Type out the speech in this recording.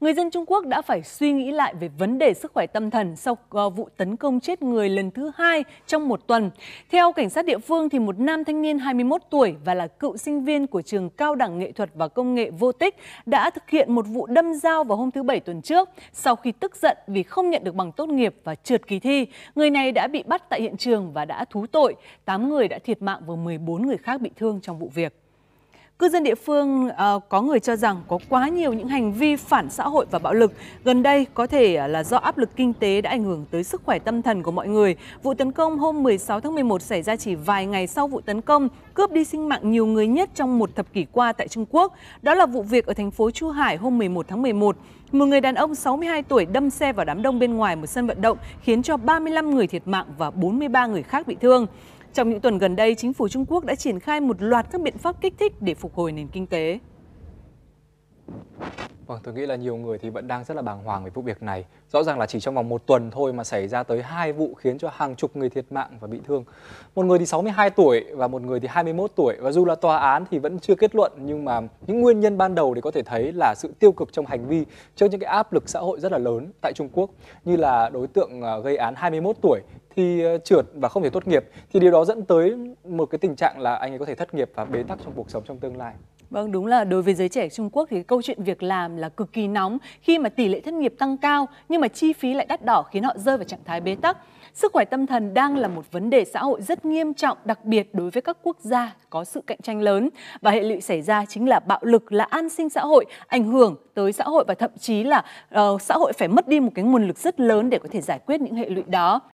người dân Trung Quốc đã phải suy nghĩ lại về vấn đề sức khỏe tâm thần sau ờ, vụ tấn công chết người lần thứ hai trong một tuần. Theo cảnh sát địa phương, thì một nam thanh niên 21 tuổi và là cựu sinh viên của trường Cao đẳng Nghệ thuật và Công nghệ Vô Tích đã thực hiện một vụ đâm dao vào hôm thứ Bảy tuần trước. Sau khi tức giận vì không nhận được bằng tốt nghiệp và trượt kỳ thi, người này đã bị bắt tại hiện trường và đã thú tội. 8 người đã thiệt mạng và 14 người khác bị thương trong vụ việc. Cư dân địa phương uh, có người cho rằng có quá nhiều những hành vi phản xã hội và bạo lực. Gần đây có thể là do áp lực kinh tế đã ảnh hưởng tới sức khỏe tâm thần của mọi người. Vụ tấn công hôm 16 tháng 11 xảy ra chỉ vài ngày sau vụ tấn công cướp đi sinh mạng nhiều người nhất trong một thập kỷ qua tại Trung Quốc. Đó là vụ việc ở thành phố Chu Hải hôm 11 tháng 11. Một người đàn ông 62 tuổi đâm xe vào đám đông bên ngoài một sân vận động khiến cho 35 người thiệt mạng và 43 người khác bị thương. Trong những tuần gần đây, chính phủ Trung Quốc đã triển khai một loạt các biện pháp kích thích để phục hồi nền kinh tế. Vâng, tôi nghĩ là nhiều người thì vẫn đang rất là bàng hoàng về vụ việc này. Rõ ràng là chỉ trong vòng một tuần thôi mà xảy ra tới hai vụ khiến cho hàng chục người thiệt mạng và bị thương. Một người thì 62 tuổi và một người thì 21 tuổi và dù là tòa án thì vẫn chưa kết luận nhưng mà những nguyên nhân ban đầu thì có thể thấy là sự tiêu cực trong hành vi trước những cái áp lực xã hội rất là lớn tại Trung Quốc như là đối tượng à, gây án 21 tuổi thì ờ, trượt và không thể tốt nghiệp thì điều đó dẫn tới một cái tình trạng là anh ấy có thể thất nghiệp và bế tắc trong cuộc sống trong tương lai. Vâng, đúng là đối với giới trẻ Trung Quốc thì câu chuyện việc làm là cực kỳ nóng khi mà tỷ lệ thất nghiệp tăng cao nhưng mà chi phí lại đắt đỏ khiến họ rơi vào trạng thái bế tắc. Sức khỏe tâm thần đang là một vấn đề xã hội rất nghiêm trọng, đặc biệt đối với các quốc gia có sự cạnh tranh lớn và hệ lụy xảy ra chính là bạo lực là an sinh xã hội, ảnh hưởng tới xã hội và thậm chí là uh, xã hội phải mất đi một cái nguồn lực rất lớn để có thể giải quyết những hệ lụy đó.